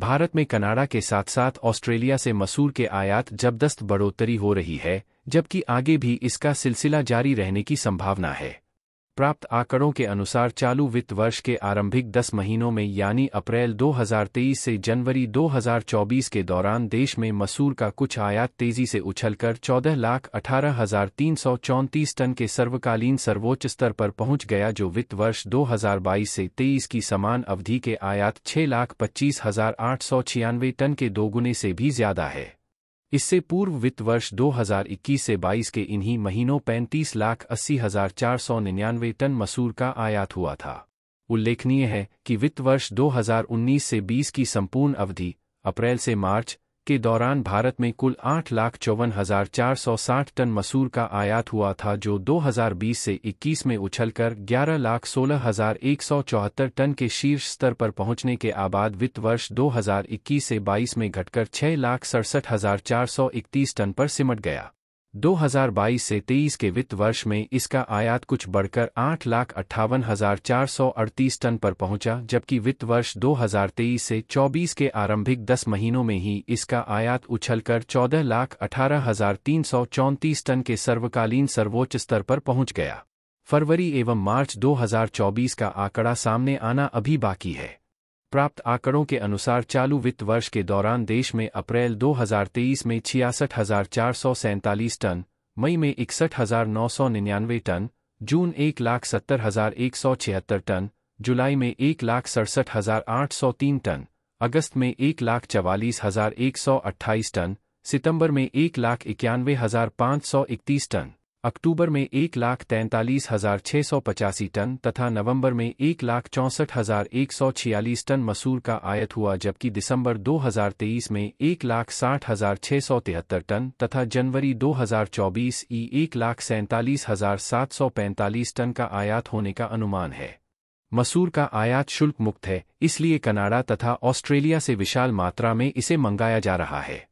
भारत में कनाडा के साथ साथ ऑस्ट्रेलिया से मसूर के आयात जबदस्त बढ़ोतरी हो रही है जबकि आगे भी इसका सिलसिला जारी रहने की संभावना है प्राप्त आंकड़ों के अनुसार चालू वित्त वर्ष के आरंभिक 10 महीनों में यानी अप्रैल 2023 से जनवरी 2024 के दौरान देश में मसूर का कुछ आयात तेजी से उछलकर चौदह लाख अठारह हजार तीन सौ चौंतीस टन के सर्वकालीन सर्वोच्च स्तर पर पहुंच गया जो वित्त वर्ष 2022 से 23 की समान अवधि के आयात छह लाख पच्चीस हजार आठ सौ छियानवे टन के दोगुने से भी ज्यादा है इससे पूर्व वित्त वर्ष 2021 से 22 के इन्हीं महीनों पैंतीस लाख अस्सी हजार चार सौ निन्यानवे टन मसूर का आयात हुआ था उल्लेखनीय है कि वित्त वर्ष 2019 से 20 की संपूर्ण अवधि अप्रैल से मार्च के दौरान भारत में कुल आठ लाख चौवन हजार चार सौ साठ टन मसूर का आयात हुआ था जो 2020 से 21 में उछलकर ग्यारह लाख सोलह हजार एक सौ चौहत्तर टन के शीर्ष स्तर पर पहुंचने के आबाद वित्त वर्ष 2021 से 22 में घटकर छह लाख सड़सठ हजार चार सौ इकतीस टन पर सिमट गया 2022 से 23 के वित्त वर्ष में इसका आयात कुछ बढ़कर आठ लाख अट्ठावन हजार चार सौ अड़तीस टन पर पहुंचा जबकि वित्त वर्ष 2023 से 24 के आरंभिक 10 महीनों में ही इसका आयात उछलकर चौदह लाख अठारह हजार तीन सौ चौंतीस टन के सर्वकालीन सर्वोच्च स्तर पर पहुंच गया फरवरी एवं मार्च 2024 का आंकड़ा सामने आना अभी बाकी है प्राप्त आंकड़ों के अनुसार चालू वित्त वर्ष के दौरान देश में अप्रैल 2023 में छियासठ हजार चार सौ सैंतालीस टन मई में इकसठ हजार नौ सौ निन्यानवे टन जून एक लाख सत्तर हजार एक सौ छिहत्तर टन जुलाई में एक लाख सड़सठ हजार आठ सौ तीन टन अगस्त में एक लाख चवालीस हजार एक सौ अट्ठाईस टन सितंबर में एक लाख इक्यानवे हजार पाँच सौ इकतीस टन अक्टूबर में एक लाख तैंतालीस हजार छह सौ पचासी टन तथा नवंबर में एक लाख चौंसठ हजार एक सौ छियालीस टन मसूर का आयत हुआ जबकि दिसंबर 2023 में एक लाख साठ हजार छह सौ तिहत्तर टन तथा जनवरी 2024 ई एक लाख सैंतालीस हजार सात सौ पैंतालीस टन का आयात होने का अनुमान है मसूर का आयात शुल्क मुक्त है इसलिए कनाडा तथा ऑस्ट्रेलिया से विशाल मात्रा में इसे मंगाया जा रहा है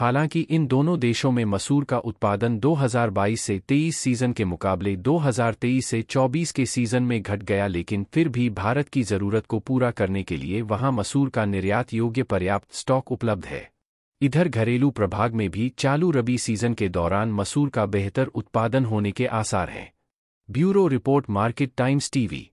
हालांकि इन दोनों देशों में मसूर का उत्पादन 2022 से 23 सीज़न के मुकाबले 2023 से 24 के सीज़न में घट गया लेकिन फिर भी भारत की ज़रूरत को पूरा करने के लिए वहां मसूर का निर्यात योग्य पर्याप्त स्टॉक उपलब्ध है इधर घरेलू प्रभाग में भी चालू रबी सीज़न के दौरान मसूर का बेहतर उत्पादन होने के आसार हैं bureau report Market Times TV